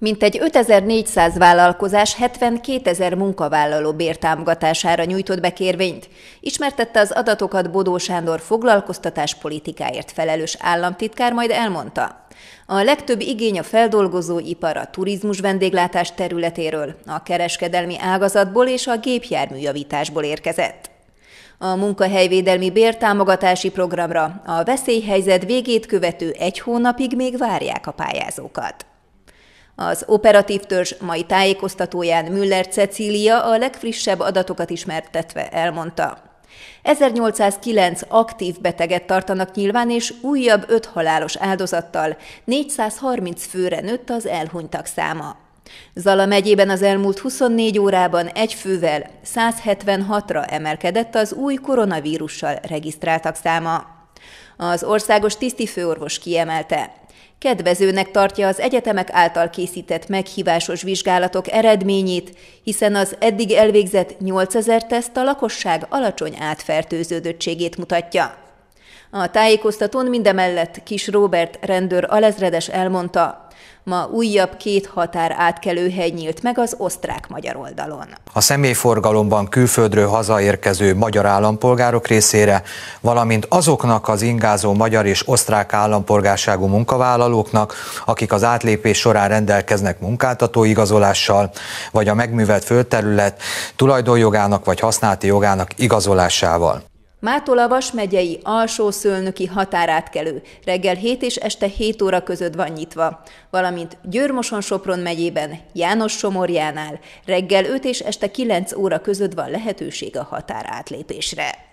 Mintegy 5400 vállalkozás 72 ezer munkavállaló bértámogatására nyújtott be kérvényt, ismertette az adatokat Bodó Sándor foglalkoztatáspolitikáért felelős államtitkár, majd elmondta. A legtöbb igény a ipar a turizmus vendéglátás területéről, a kereskedelmi ágazatból és a gépjárműjavításból érkezett. A munkahelyvédelmi bértámogatási programra a veszélyhelyzet végét követő egy hónapig még várják a pályázókat. Az operatív törzs mai tájékoztatóján Müller Cecília a legfrissebb adatokat ismertetve elmondta. 1809 aktív beteget tartanak nyilván, és újabb 5 halálos áldozattal 430 főre nőtt az elhunytak száma. Zala megyében az elmúlt 24 órában egy fővel 176-ra emelkedett az új koronavírussal regisztráltak száma. Az országos tisztifőorvos kiemelte, Kedvezőnek tartja az egyetemek által készített meghívásos vizsgálatok eredményét, hiszen az eddig elvégzett 8000 teszt a lakosság alacsony átfertőződöttségét mutatja. A tájékoztatón mindemellett kis Robert rendőr alezredes elmondta, Ma újabb két határ átkelőhely nyílt meg az osztrák-magyar oldalon. A személyforgalomban külföldről hazaérkező magyar állampolgárok részére, valamint azoknak az ingázó magyar és osztrák állampolgárságú munkavállalóknak, akik az átlépés során rendelkeznek munkáltató igazolással vagy a megművelt földterület tulajdonjogának vagy használati jogának igazolásával. Vas megyei alsó szőlnöki határátkelő reggel 7 és este 7 óra között van nyitva, valamint Győrmoson-Sopron megyében János Somorjánál reggel 5 és este 9 óra között van lehetőség a határátlépésre.